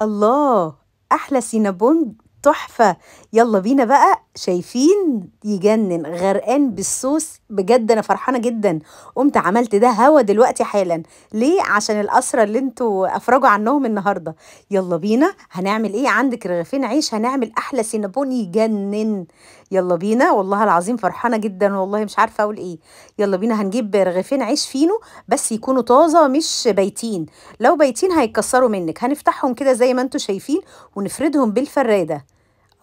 الله أحلى سينابون تحفة يلا بينا بقى شايفين يجنن غرقان بالصوص بجد انا فرحانة جدا قمت عملت ده هوا دلوقتي حالا ليه عشان الأسرة اللي انتوا افرجوا عنهم النهاردة يلا بينا هنعمل ايه عندك رغيفين عيش هنعمل احلى سينابون يجنن يلا بينا والله العظيم فرحانة جدا والله مش عارفة اقول ايه يلا بينا هنجيب رغيفين عيش فينو بس يكونوا طازة مش بايتين لو بايتين هيكسروا منك هنفتحهم كده زي ما انتوا شايفين ونفردهم بالفرادة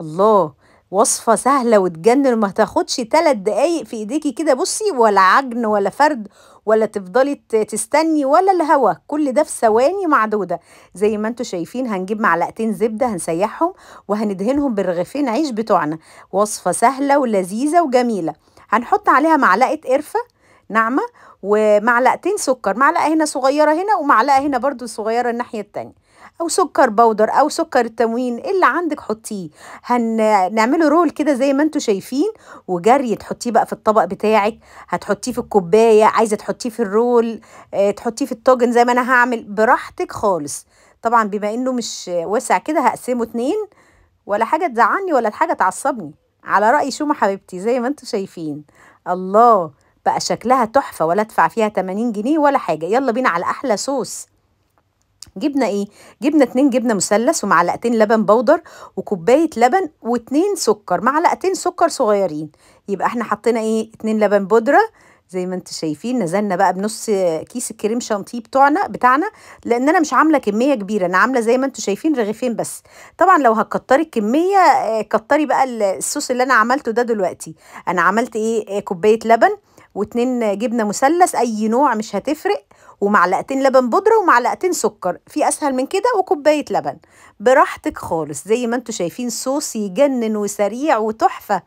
الله وصفة سهلة وتجنن وما تاخدش تلات دقايق في ايديكي كده بصي ولا عجن ولا فرد ولا تفضلي تستني ولا الهوا كل ده في ثواني معدودة زي ما انتوا شايفين هنجيب معلقتين زبدة هنسيحهم وهندهنهم بالرغيفين عيش بتوعنا وصفة سهلة ولذيذة وجميلة هنحط عليها معلقة قرفة ناعمه ومعلقتين سكر معلقه هنا صغيره هنا ومعلقه هنا برده صغيره الناحيه التانية او سكر بودر او سكر التموين اللي عندك حطيه هنعمله رول كده زي ما انتوا شايفين وجري تحطيه بقى في الطبق بتاعك هتحطيه في الكوبايه عايزه تحطيه في الرول اه تحطيه في الطاجن زي ما انا هعمل براحتك خالص طبعا بما انه مش واسع كده هقسمه اتنين ولا حاجه تزعلني ولا حاجه تعصبني على راي شومه حبيبتي زي ما انتوا شايفين الله بقى شكلها تحفه ولا ادفع فيها 80 جنيه ولا حاجه يلا بينا على احلى صوص جبنا ايه جبنا اتنين جبنه مثلث ومعلقتين لبن بودر وكوبايه لبن واتنين سكر معلقتين سكر صغيرين يبقى احنا حطينا ايه اتنين لبن بودره زي ما انت شايفين نزلنا بقى بنص كيس الكريم شانتيه بتوعنا بتاعنا لان انا مش عامله كميه كبيره انا عامله زي ما انتم شايفين رغيفين بس طبعا لو هتكتري الكميه آه، كتري بقى الصوص اللي انا عملته ده دلوقتي انا عملت ايه آه، كوبايه لبن واتنين جبنه مثلث اي نوع مش هتفرق ومعلقتين لبن بودره ومعلقتين سكر في اسهل من كده وكوبايه لبن براحتك خالص زي ما انتوا شايفين صوص يجنن وسريع وتحفه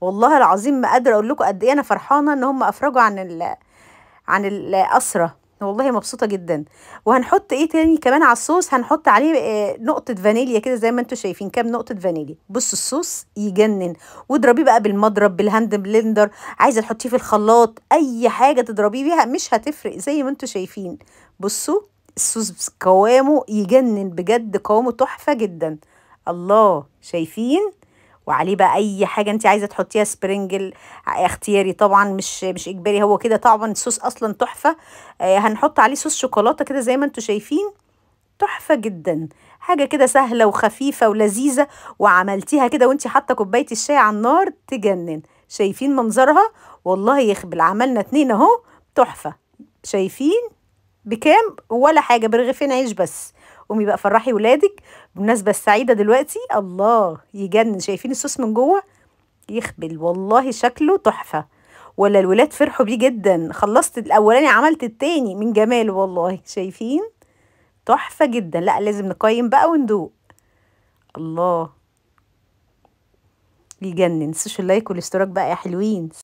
والله العظيم ما قادره اقول لكم قد ايه انا فرحانه ان هم افرجوا عن الـ عن الاسره والله مبسوطه جدا وهنحط ايه تاني كمان على الصوص هنحط عليه آه، نقطه فانيليا كده زي ما انتم شايفين كام نقطه فانيليا بص الصوص يجنن واضربيه بقى بالمضرب بالهاند بلندر عايزه تحطيه في الخلاط اي حاجه تضربيه بيها مش هتفرق زي ما انتم شايفين بصوا الصوص قوامه يجنن بجد قوامه تحفه جدا الله شايفين وعليه بقى اي حاجه انت عايزه تحطيها سبرنجل اختياري طبعا مش مش اجباري هو كده طبعا الصوص اصلا تحفه آه هنحط عليه صوص شوكولاته كده زي ما انتم شايفين تحفه جدا حاجه كده سهله وخفيفه ولذيذه وعملتيها كده وانت حاطه كوبايه الشاي على النار تجنن شايفين منظرها والله يخبل عملنا اتنين اهو تحفه شايفين بكام ولا حاجه برغيفين عيش بس قومي بقى فرحي ولادك بالمناسبه السعيده دلوقتي الله يجنن شايفين السوس من جوه يخبل والله شكله تحفه ولا الولاد فرحوا بيه جدا خلصت الاولاني عملت التاني من جماله والله شايفين تحفه جدا لا لازم نقيم بقى وندوق الله يجنن سوش اللايك والاشتراك بقى يا حلوين